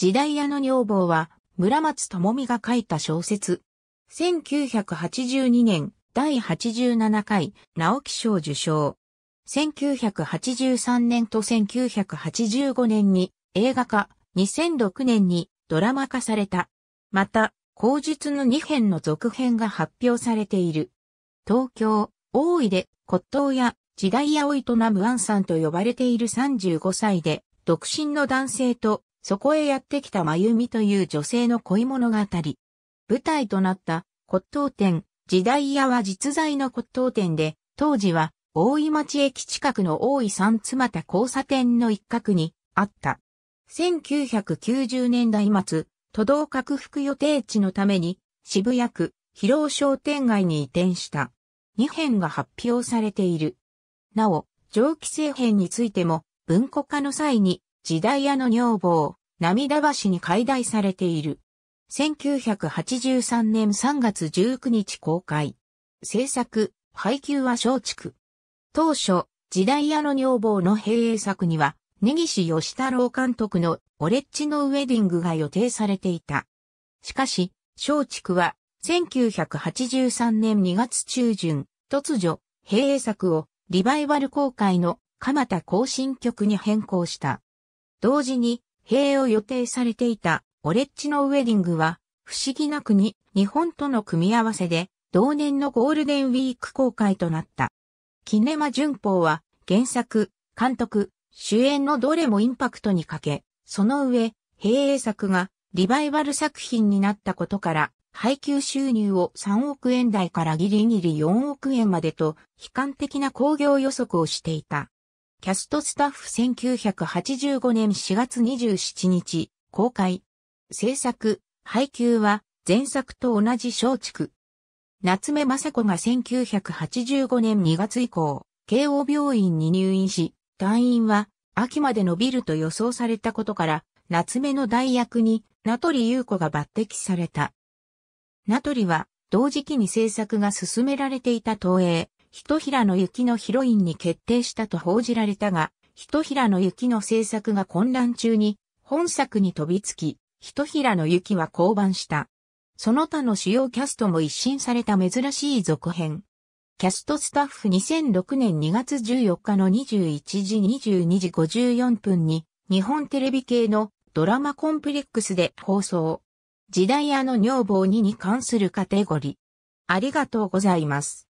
時代屋の女房は、村松智美が書いた小説。1982年、第87回、直木賞受賞。1983年と1985年に映画化、2006年にドラマ化された。また、口述の2編の続編が発表されている。東京、大井で骨董屋、時代屋を営むアンさんと呼ばれている35歳で、独身の男性とそこへやってきた真由美という女性の恋物語。舞台となった骨董店、時代屋は実在の骨董店で、当時は大井町駅近くの大井三妻田交差点の一角にあった。1990年代末、都道拡幅予定地のために渋谷区広尾商店街に移転した。2編が発表されている。なお、蒸気製編についても文庫化の際に時代屋の女房、涙橋に解体されている。1983年3月19日公開。制作、配給は松竹。当初、時代屋の女房の平営作には、根岸義太郎監督のオレッジのウェディングが予定されていた。しかし、松竹は、1983年2月中旬、突如、平営作をリバイバル公開の蒲田行進曲に変更した。同時に、兵を予定されていたオレッチのウェディングは、不思議な国、日本との組み合わせで、同年のゴールデンウィーク公開となった。キネマ旬報は、原作、監督、主演のどれもインパクトにかけ、その上、平英作がリバイバル作品になったことから、配給収入を3億円台からギリギリ4億円までと、悲観的な興行予測をしていた。キャストスタッフ1985年4月27日、公開。制作、配給は前作と同じ松竹。夏目雅子が1985年2月以降、慶応病院に入院し、退院は秋まで伸びると予想されたことから、夏目の代役に名取優子が抜擢された。名取は同時期に制作が進められていた東映、一平の雪のヒロインに決定したと報じられたが、一平の雪の制作が混乱中に、本作に飛びつき、一平の雪は降板した。その他の主要キャストも一新された珍しい続編。キャストスタッフ2006年2月14日の21時22時54分に日本テレビ系のドラマコンプレックスで放送。時代屋の女房2に関するカテゴリー。ありがとうございます。